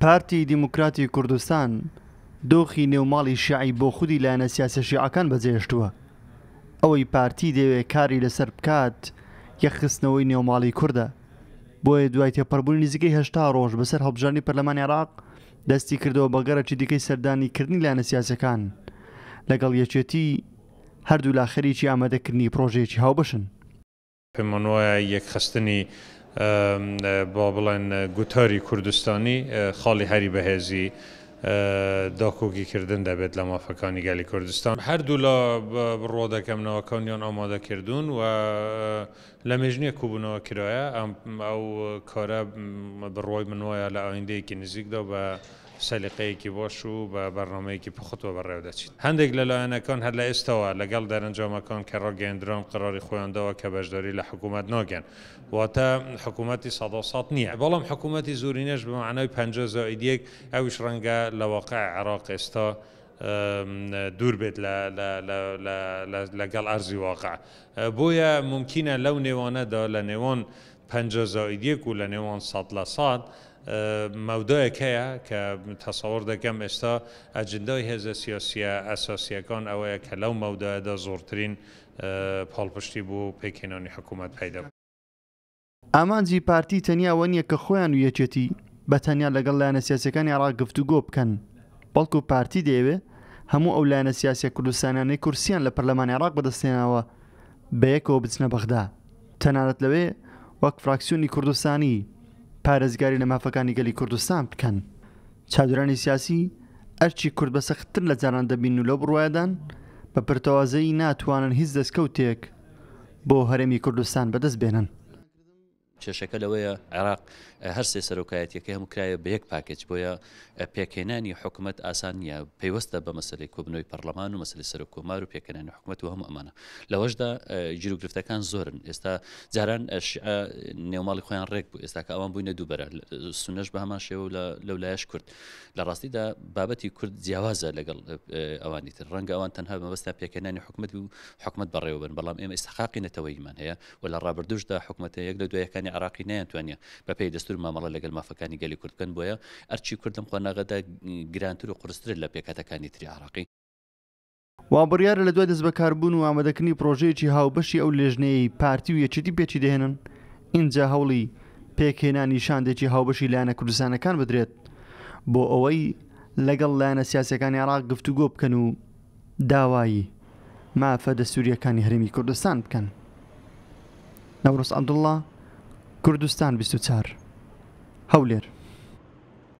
پارتی دیموکراتی کوردستان دۆخی نێوماڵی شیعی بۆ خودی لایەنە سیاسە شیعەکان بەجێشتووە ئەوەی پارتی دەوێت کاری لەسەر بکات یەخستنەوەی نێوماڵی کووردە بۆیە دوای تێپەربوونی نزیکەی هێشتا ڕۆژ بەسەر هەڵبژانی پەرلەمان عێراق دەستی کردەوە بەگەرەی دیکەی سەردانیکردنی لایەنە سیاسەکان لەگەڵ یەکێتی هەردوو لا خەریکی ئامادەکردنی پرۆژێکی هاوبشن پەیمان وایە یەکخستنی با بڵێن گوتاری کوردستانی خاڵی هەری بەهێزی داکۆکیکردن دەبێت لە مافەکانی گەلی کوردستان هەردوو لە ڕۆ دەکەمنەوەکانیان ئامادە کردوون و لە مێژنیە کوبوونەوە کرایە ئەو کارە بڕۆی منوایە لە ئایندەیەکی نزیکدا بە سەلیقەیەکی بۆش و بە بەڕۆمەیەکی پخوتوە بەڕێو دەچین هەندێک لەلایەنەکان هەر لە ئێستەوە لەگەڵ دەرەنجامەکان کە ڕۆگەندرۆم قراری خۆیاندەوە کە بەشداری لە حکوومەت نۆگەن واتە حکوومەتتی سەدەسات نییە بەڵام حکوومەتتی زورینەش بەمانەوەی پ زۆئیدەک ئەوش ڕەنگە لە واقع عراق ئێستا دوور بێت لەگەڵ ئەرزی واقع بۆیە ممکنە لەو نێوانەدا لە نێوان پەنجە زایدیەک و لە نێوان سەد لە ساد مەودەیەک هەیە کە تەسەوەڕ دەکەم ئێستا ئەجندای هێزە سیۆسیە ئەساسیەکان ئەوەیە کە لەو مەودەدا زۆرترین پاڵپشتی بوو پێکێنانی حکوومەت پیدا. ئامانجی پارتی تەنیاوە نییە کە خۆیان و یەکێتی بە تەنیا لەگەڵ لایەنە سیاسەکانی عراق گفتوگۆ بکەن بەڵکو پارتی دەیەوێ هەموو ئەو لایەنە سیاسە کوردستانانەی کورسیان لە پەرلەمانی عراق بەدەستێناوە بە یەکەوە بچنە بەغدا تەنانەت لەوێ وەک فراکسیۆنی کوردستانی پارێزگاری لە مافەکانی گەلی کوردستان بکەن چادرانی سیاسی ئەرچی کورد بە سەختتر لە جاران دەبین و لە بڕواایدان بە پرتەوازەی ناتوانن هیچ دەستکەوتێک بۆ هەرێمی کوردستان بەدەست بێنن کێشەکە لەوەیە عێراق هەر سێ سەرۆکایەتەکە هەموو کرایە بە یەک پاکج بۆیە پێکەێنانی حکوومەت ئاسان نیە پێیوەستە بە مەسلەی کۆبنەوەی پەرلەمان و مەسلی سەرکۆمار و پێکەێنانی حکوومەت و هەموو ئەمانە لەوەشدا گیرروگرفتەکان زۆرن ئێستا جاران نێوماڵی خۆیان ڕێک بوو ئێستاکە ئەوان بووینە دووبەرە سونەش بە هەمان شێوە لەولایش کورد لە ڕاستیدا بابەتی کورد جیاوازە لەگەڵ ئەوانی تر ڕەنگە ئەوان تەنها بەبستا پێکەێنانی حکوومەت و حکوومەت بەڕێوە بن بەڵام ئێمە ئستحاقی نەتەوەیمان هەیە و لە ڕابردوشدا حکوومەت یەک لە دوایەکانی حکومەتەکانی عراقی نیانتوانە بە پێی دەستور مامەڵە لەگەل مافەکانی گەلی کوردکن بۆیە ئەرچی کوردم خۆناغەدا گرانتر و قرستر لە پێکاتەکانی تری عراقی وابڕیارە لە دوای دەست بەکاربوون و ئامادەکردنی پرۆژەیەکی هاوبەشی ئەو لێژنەی پارتی و یەچێتی پێچی دێنن اینجا هەوڵی پێکهێنانی شاندێکی هاوبەشی لایەنە کوردستانەکان بدرێت بۆ ئەوەی لەگەڵ لایەنە سیاسەکانی عراق گفتوگۆ بکەن و داوایی مافە دە سووریەکانی هەرمی کوردستان بکەن نەورس عەبدوڵله کوردستان 24 هەولێر